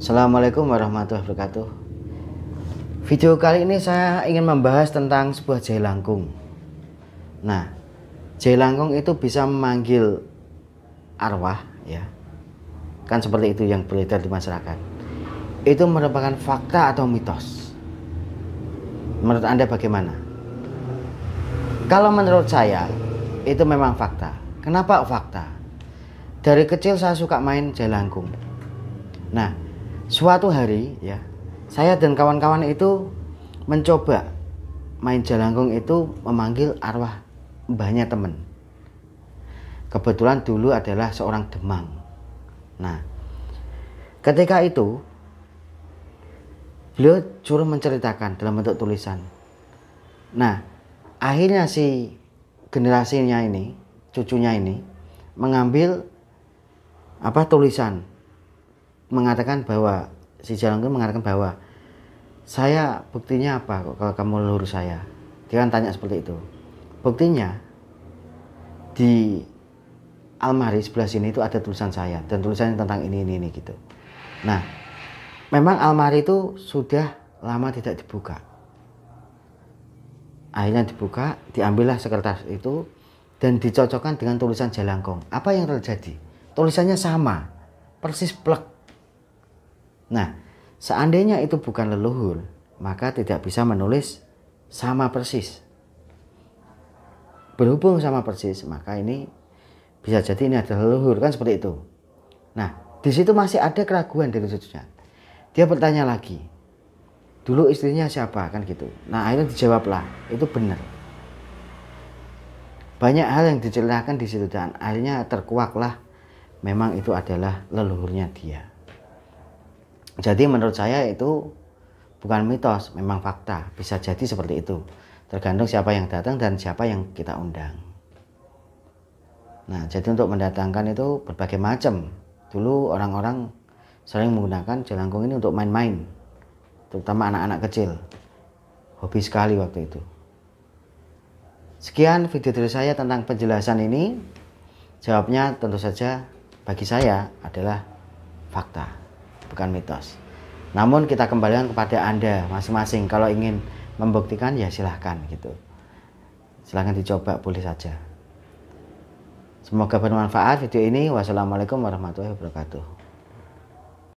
Assalamualaikum warahmatullahi wabarakatuh Video kali ini saya ingin membahas tentang sebuah jahe langkung Nah, jahe langkung itu bisa memanggil arwah ya Kan seperti itu yang beredar di masyarakat Itu merupakan fakta atau mitos Menurut Anda bagaimana? Kalau menurut saya, itu memang fakta Kenapa fakta? Dari kecil saya suka main jahe langkung Nah, suatu hari ya saya dan kawan-kawan itu mencoba main jalangkung itu memanggil arwah banyak temen kebetulan dulu adalah seorang demang nah ketika itu beliau curuh menceritakan dalam bentuk tulisan nah akhirnya si generasinya ini cucunya ini mengambil apa tulisan mengatakan bahwa si Jalangku mengatakan bahwa saya buktinya apa kalau kamu leluhur saya dia kan tanya seperti itu buktinya di almari sebelah sini itu ada tulisan saya dan tulisannya tentang ini ini ini gitu nah memang almari itu sudah lama tidak dibuka akhirnya dibuka diambillah sekertas itu dan dicocokkan dengan tulisan Jalangkong apa yang terjadi tulisannya sama persis plek Nah, seandainya itu bukan leluhur, maka tidak bisa menulis sama persis. Berhubung sama persis, maka ini bisa jadi ini adalah leluhur kan seperti itu. Nah, di situ masih ada keraguan dari sudutnya. Dia bertanya lagi, dulu istrinya siapa kan gitu. Nah akhirnya dijawablah, itu benar. Banyak hal yang diceritakan di situ dan akhirnya terkuaklah memang itu adalah leluhurnya dia. Jadi menurut saya itu bukan mitos, memang fakta. Bisa jadi seperti itu. Tergantung siapa yang datang dan siapa yang kita undang. Nah, jadi untuk mendatangkan itu berbagai macam. Dulu orang-orang sering menggunakan jelangkung ini untuk main-main. Terutama anak-anak kecil. Hobi sekali waktu itu. Sekian video dari saya tentang penjelasan ini. Jawabnya tentu saja bagi saya adalah fakta bukan mitos. Namun kita kembalikan kepada Anda masing-masing kalau ingin membuktikan ya silahkan gitu. Silahkan dicoba boleh saja. Semoga bermanfaat video ini. Wassalamualaikum warahmatullahi wabarakatuh.